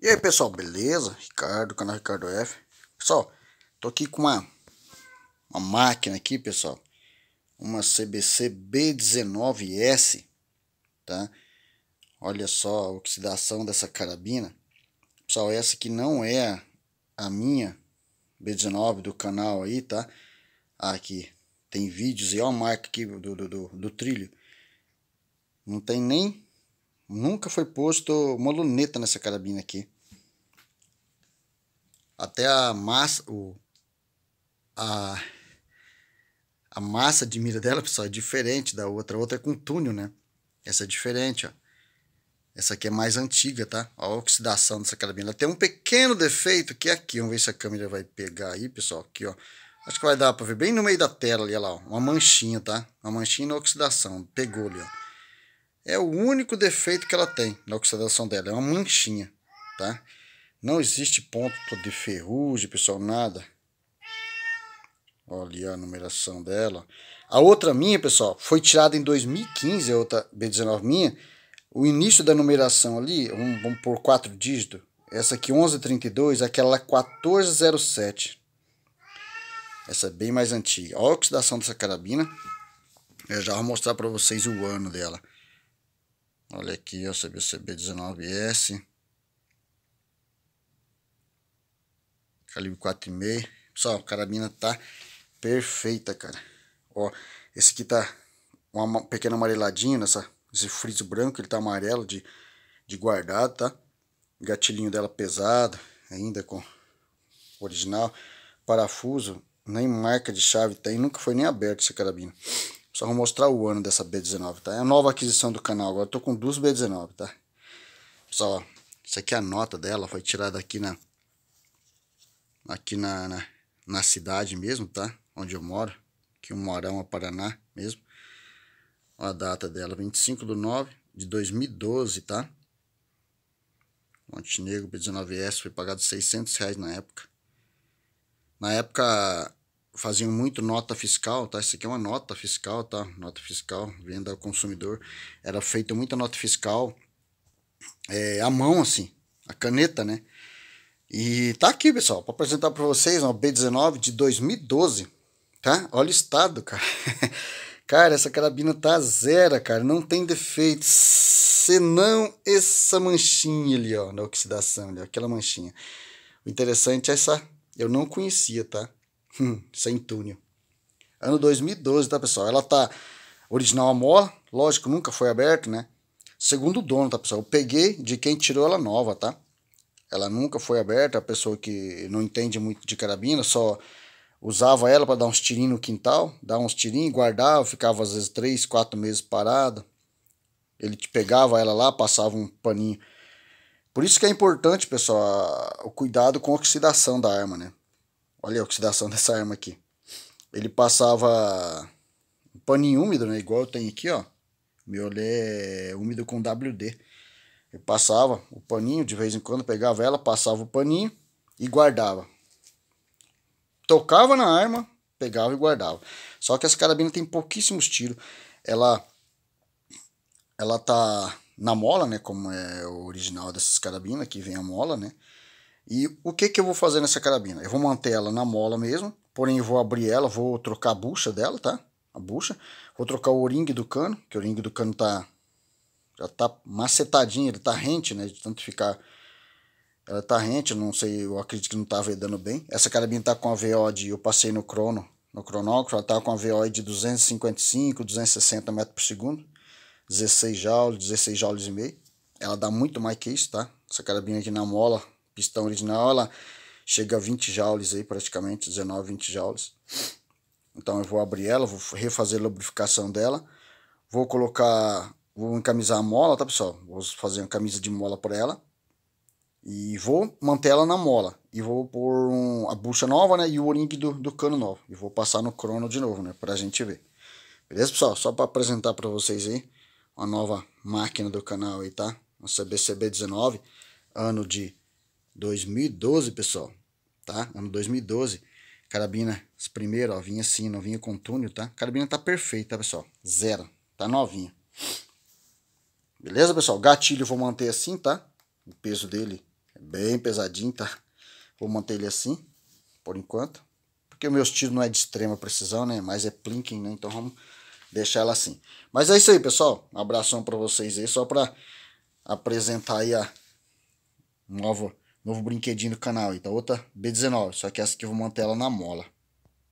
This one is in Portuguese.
E aí pessoal, beleza? Ricardo, canal Ricardo F. Pessoal, tô aqui com uma, uma máquina aqui, pessoal. Uma CBC B19S, tá? Olha só a oxidação dessa carabina. Pessoal, essa aqui não é a minha B19 do canal aí, tá? Aqui tem vídeos e ó a marca aqui do, do, do, do trilho. Não tem nem Nunca foi posto uma luneta nessa carabina aqui. Até a massa, o, a, a massa de mira dela, pessoal, é diferente da outra. A outra é com túnel, né? Essa é diferente, ó. Essa aqui é mais antiga, tá? Ó, a oxidação dessa carabina. Ela tem um pequeno defeito que é aqui. Vamos ver se a câmera vai pegar aí, pessoal. Aqui, ó. Acho que vai dar pra ver bem no meio da tela ali, ó lá, ó. Uma manchinha, tá? Uma manchinha na oxidação. Pegou ali, ó. É o único defeito que ela tem na oxidação dela, é uma manchinha, tá? Não existe ponto de ferrugem, pessoal, nada. Olha a numeração dela. A outra minha, pessoal, foi tirada em 2015, a outra B19 minha. O início da numeração ali, vamos, vamos por quatro dígitos. Essa aqui 1132, aquela 1407. Essa é bem mais antiga. Olha a oxidação dessa carabina. Eu já vou mostrar para vocês o ano dela. Olha aqui o CBCB19S. Calibre 4,5. Pessoal, a carabina tá perfeita, cara. Ó, esse aqui tá uma pequena amareladinha nessa esse friso branco, ele tá amarelo de, de guardado, tá? Gatilhinho dela pesado, ainda com original. Parafuso, nem marca de chave tem, nunca foi nem aberto essa carabina. Só vou mostrar o ano dessa B19, tá? É a nova aquisição do canal, agora tô com duas B19, tá? Pessoal, ó, isso aqui é a nota dela, foi tirada aqui na... Aqui na, na, na cidade mesmo, tá? Onde eu moro, que o Morão a Paraná mesmo. a data dela, 25 do 9 de 2012, tá? Montenegro B19S foi pagado 600 reais na época. Na época faziam muito nota fiscal, tá? Isso aqui é uma nota fiscal, tá? Nota fiscal, venda ao consumidor. Era feita muita nota fiscal é, à mão, assim, a caneta, né? E tá aqui, pessoal, para apresentar para vocês uma B19 de 2012, tá? Olha o estado, cara. cara, essa carabina tá zero, cara, não tem defeito, senão essa manchinha ali, ó, na oxidação, ali, ó, aquela manchinha. O interessante é essa, eu não conhecia, tá? Hum, sem túnel. Ano 2012, tá, pessoal? Ela tá original Amor, lógico, nunca foi aberto, né? Segundo o dono, tá, pessoal? Eu peguei de quem tirou ela nova, tá? Ela nunca foi aberta, a pessoa que não entende muito de carabina, só usava ela para dar uns tirinhos no quintal, dar uns tirinhos, guardava, ficava às vezes três, quatro meses parada. Ele te pegava ela lá, passava um paninho. Por isso que é importante, pessoal, o cuidado com a oxidação da arma, né? Olha a oxidação dessa arma aqui. Ele passava um paninho úmido, né? Igual eu tenho aqui, ó. Meu olé é úmido com WD. Ele passava o paninho, de vez em quando pegava ela, passava o paninho e guardava. Tocava na arma, pegava e guardava. Só que essa carabina tem pouquíssimos tiros. Ela ela tá na mola, né, como é o original dessas carabinas, que vem a mola, né? E o que, que eu vou fazer nessa carabina? Eu vou manter ela na mola mesmo, porém eu vou abrir ela, vou trocar a bucha dela, tá? A bucha. Vou trocar o o do cano, que o o do cano tá já tá macetadinho, ele tá rente, né? De tanto ficar ela tá rente, não sei, eu acredito que não tá vedando bem. Essa carabina tá com a VO de, eu passei no crono, no cronógrafo, ela tá com a VO de 255, 260 metros por segundo, 16 joules, 16 joules e meio. Ela dá muito mais que isso, tá? Essa carabina aqui na mola, pistão original, ela chega a 20 joules aí, praticamente, 19, 20 joules. Então eu vou abrir ela, vou refazer a lubrificação dela, vou colocar, vou encamisar a mola, tá pessoal? Vou fazer uma camisa de mola por ela e vou manter ela na mola e vou pôr um, a bucha nova, né, e o o-ring do, do cano novo e vou passar no crono de novo, né, pra gente ver. Beleza, pessoal? Só para apresentar para vocês aí uma nova máquina do canal aí, tá? Uma CBCB19, ano de 2012, pessoal, tá? Ano 2012, carabina, primeiro ó, vinha assim, não vinha com túnel, tá? carabina tá perfeita, pessoal, zero, tá novinha. Beleza, pessoal? Gatilho vou manter assim, tá? O peso dele é bem pesadinho, tá? Vou manter ele assim, por enquanto. Porque o meu tiro não é de extrema precisão, né? Mas é plinking, né? Então vamos deixar ela assim. Mas é isso aí, pessoal. Um abração pra vocês aí, só pra apresentar aí a nova novo brinquedinho do canal aí, tá? Outra B19, só que essa aqui eu vou manter ela na mola.